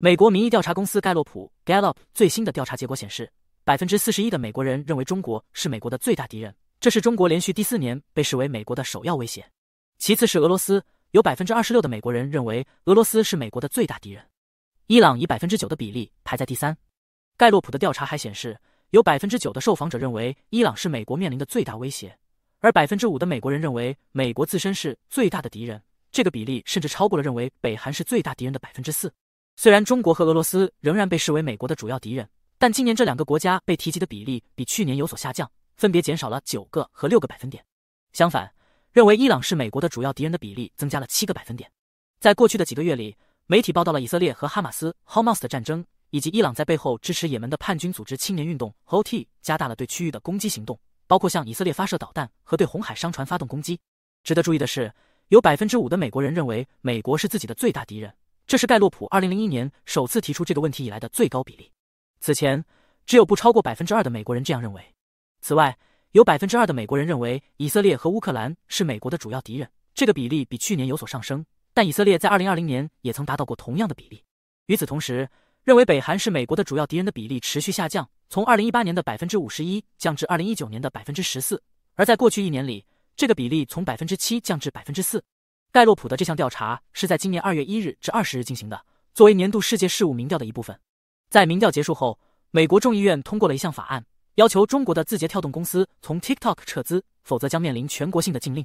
美国民意调查公司盖洛普 （Gallup） 最新的调查结果显示，百分之四十一的美国人认为中国是美国的最大敌人，这是中国连续第四年被视为美国的首要威胁。其次是俄罗斯，有百分之二十六的美国人认为俄罗斯是美国的最大敌人。伊朗以百分之九的比例排在第三。盖洛普的调查还显示，有百分之九的受访者认为伊朗是美国面临的最大威胁，而百分之五的美国人认为美国自身是最大的敌人，这个比例甚至超过了认为北韩是最大敌人的百分之四。虽然中国和俄罗斯仍然被视为美国的主要敌人，但今年这两个国家被提及的比例比去年有所下降，分别减少了九个和六个百分点。相反，认为伊朗是美国的主要敌人的比例增加了七个百分点。在过去的几个月里，媒体报道了以色列和哈马斯 （Hamas） 的战争，以及伊朗在背后支持也门的叛军组织青年运动 （OT） 加大了对区域的攻击行动，包括向以色列发射导弹和对红海商船发动攻击。值得注意的是，有百分之五的美国人认为美国是自己的最大敌人。这是盖洛普二零零一年首次提出这个问题以来的最高比例，此前只有不超过百分之二的美国人这样认为。此外，有百分之二的美国人认为以色列和乌克兰是美国的主要敌人，这个比例比去年有所上升，但以色列在二零二零年也曾达到过同样的比例。与此同时，认为北韩是美国的主要敌人的比例持续下降，从二零一八年的百分之五十一降至二零一九年的百分之十四，而在过去一年里，这个比例从百分之七降至百分之四。盖洛普的这项调查是在今年二月一日至二十日进行的，作为年度世界事务民调的一部分。在民调结束后，美国众议院通过了一项法案，要求中国的字节跳动公司从 TikTok 撤资，否则将面临全国性的禁令。